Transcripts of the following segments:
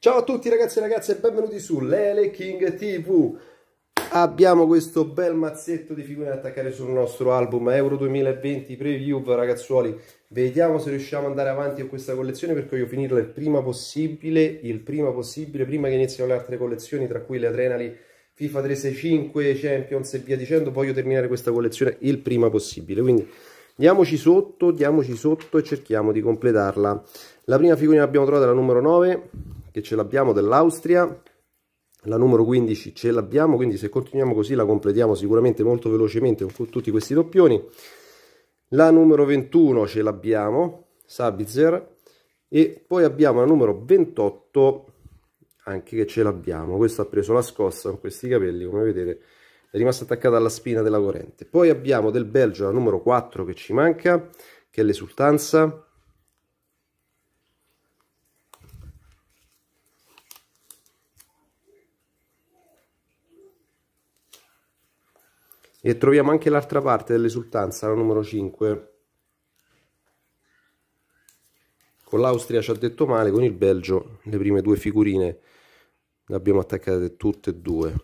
Ciao a tutti ragazzi e ragazze e benvenuti su Lele King TV. Abbiamo questo bel mazzetto di figure da attaccare sul nostro album Euro 2020 Preview ragazzuoli. Vediamo se riusciamo ad andare avanti con questa collezione perché voglio finirla il prima possibile, il prima possibile, prima che iniziano le altre collezioni tra cui le Adrenali, FIFA 365, Champions e via dicendo. Voglio terminare questa collezione il prima possibile, quindi diamoci sotto, diamoci sotto e cerchiamo di completarla. La prima figurina che abbiamo trovato è la numero 9 che ce l'abbiamo dell'Austria, la numero 15 ce l'abbiamo, quindi se continuiamo così la completiamo sicuramente molto velocemente con tutti questi doppioni. La numero 21 ce l'abbiamo, Sabitzer, e poi abbiamo la numero 28 anche che ce l'abbiamo. Questo ha preso la scossa con questi capelli, come vedete è rimasta attaccata alla spina della corrente. Poi abbiamo del Belgio la numero 4 che ci manca, che è l'esultanza, e troviamo anche l'altra parte dell'esultanza, la numero 5. Con l'Austria ci ha detto male, con il Belgio le prime due figurine le abbiamo attaccate tutte e due.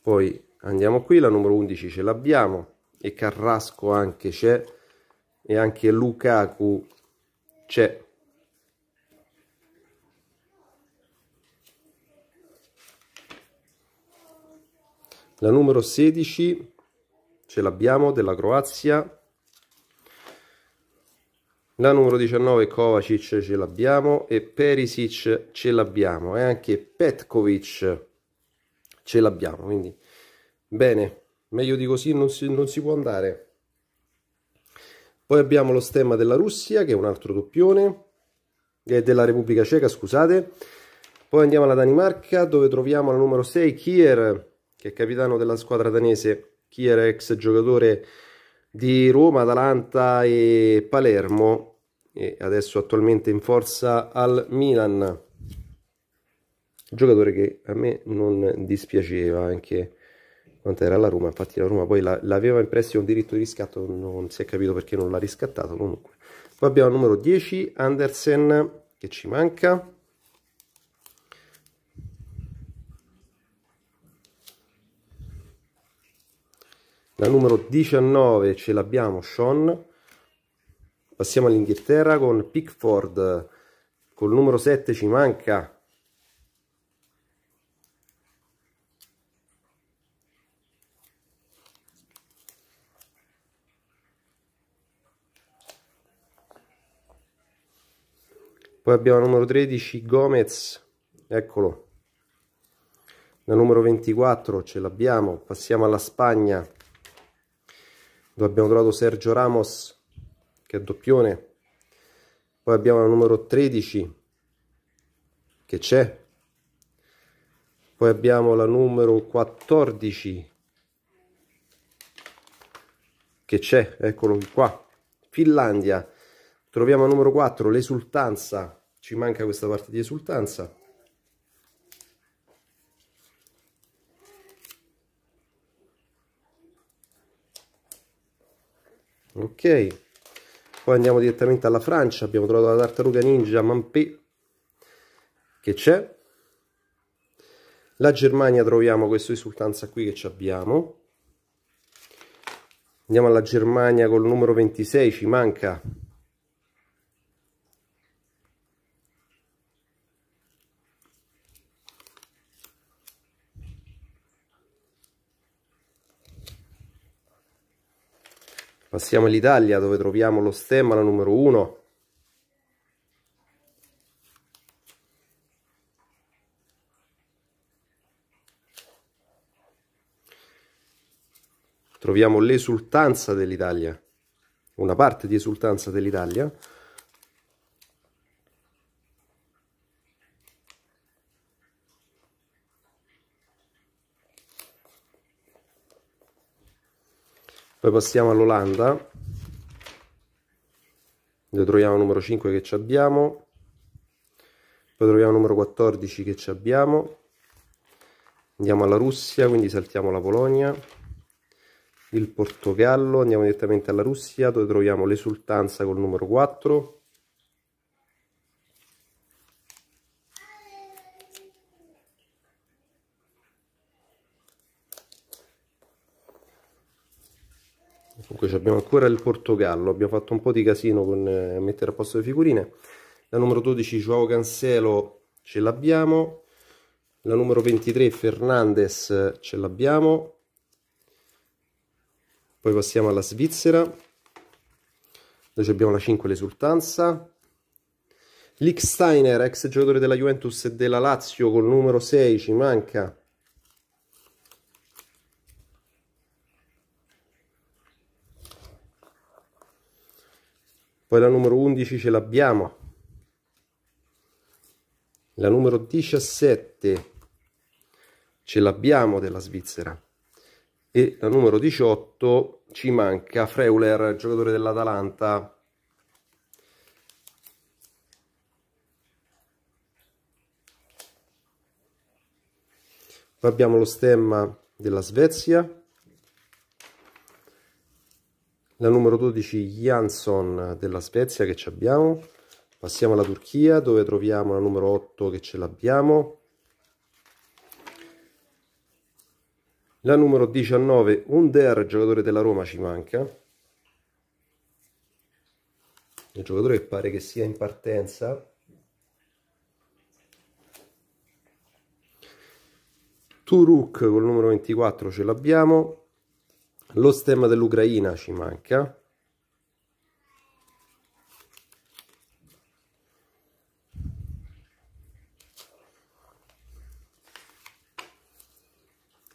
Poi andiamo qui, la numero 11 ce l'abbiamo e Carrasco anche c'è e anche Lukaku c'è. La numero 16 ce l'abbiamo della Croazia. La numero 19 Kovacic ce l'abbiamo e Perisic ce l'abbiamo e eh? anche Petkovic ce l'abbiamo. Quindi bene, meglio di così non si, non si può andare. Poi abbiamo lo stemma della Russia, che è un altro doppione, eh, della Repubblica Ceca, scusate. Poi andiamo alla Danimarca, dove troviamo la numero 6, Kier, che è capitano della squadra danese, Kier, ex giocatore di Roma, Atalanta e Palermo, e adesso attualmente in forza al Milan. Giocatore che a me non dispiaceva anche quanto era la Roma, infatti la Roma poi la, l'aveva in prestito un diritto di riscatto, non si è capito perché non l'ha riscattato comunque. Poi abbiamo il numero 10, Andersen, che ci manca, La numero 19 ce l'abbiamo Sean. Passiamo all'Inghilterra con Pickford. Col numero 7 ci manca Poi abbiamo il numero 13 Gomez, eccolo. La numero 24 ce l'abbiamo, passiamo alla Spagna dove abbiamo trovato Sergio Ramos che è doppione poi abbiamo la numero 13 che c'è poi abbiamo la numero 14 che c'è eccolo qua Finlandia troviamo la numero 4 l'esultanza ci manca questa parte di esultanza ok poi andiamo direttamente alla Francia abbiamo trovato la tartaruga ninja Mampé che c'è la Germania troviamo questo risultanza qui che abbiamo andiamo alla Germania col numero 26 ci manca Passiamo all'Italia dove troviamo lo stemma, la numero 1. Troviamo l'esultanza dell'Italia, una parte di esultanza dell'Italia. poi passiamo all'Olanda dove troviamo il numero 5 che ci abbiamo poi troviamo il numero 14 che ci abbiamo andiamo alla Russia quindi saltiamo la Polonia il Portogallo andiamo direttamente alla Russia dove troviamo l'esultanza col numero 4 comunque abbiamo ancora il Portogallo abbiamo fatto un po' di casino con eh, mettere a posto le figurine la numero 12 Joao Cancelo ce l'abbiamo la numero 23 Fernandez ce l'abbiamo poi passiamo alla Svizzera Noi abbiamo la 5 l'esultanza Lick Steiner ex giocatore della Juventus e della Lazio col numero 6 ci manca poi la numero 11 ce l'abbiamo la numero 17 ce l'abbiamo della Svizzera e la numero 18 ci manca Freuler, giocatore dell'Atalanta Poi abbiamo lo stemma della Svezia la numero 12 Jansson della Svezia che ci abbiamo, passiamo alla Turchia dove troviamo la numero 8 che ce l'abbiamo, la numero 19 Under, giocatore della Roma ci manca, il giocatore che pare che sia in partenza, Turuk col numero 24 ce l'abbiamo, lo stemma dell'Ucraina ci manca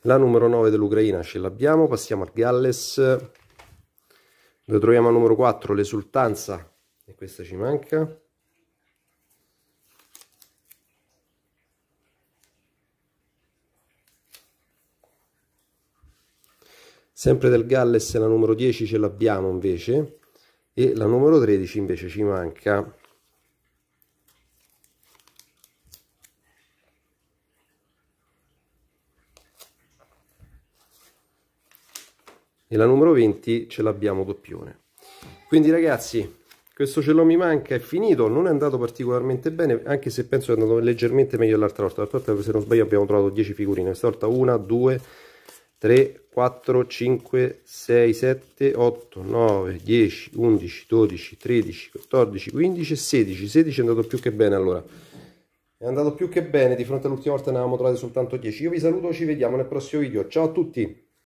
La numero 9 dell'Ucraina ce l'abbiamo, passiamo al Galles, dove troviamo al numero 4 l'esultanza, e questa ci manca. Sempre del Galles la numero 10 ce l'abbiamo invece e la numero 13 invece ci manca. E la numero 20 ce l'abbiamo doppione. Quindi ragazzi, questo ce l'ho mi manca, è finito, non è andato particolarmente bene, anche se penso che è andato leggermente meglio dell'altra volta. L'altra volta, se non sbaglio, abbiamo trovato 10 figurine, questa volta 1, 2, 3, 4, 5, 6, 7, 8, 9, 10, 11, 12, 13, 14, 15 16. 16 è andato più che bene allora. È andato più che bene, di fronte all'ultima volta ne avevamo trovate soltanto 10. Io vi saluto, ci vediamo nel prossimo video. Ciao a tutti!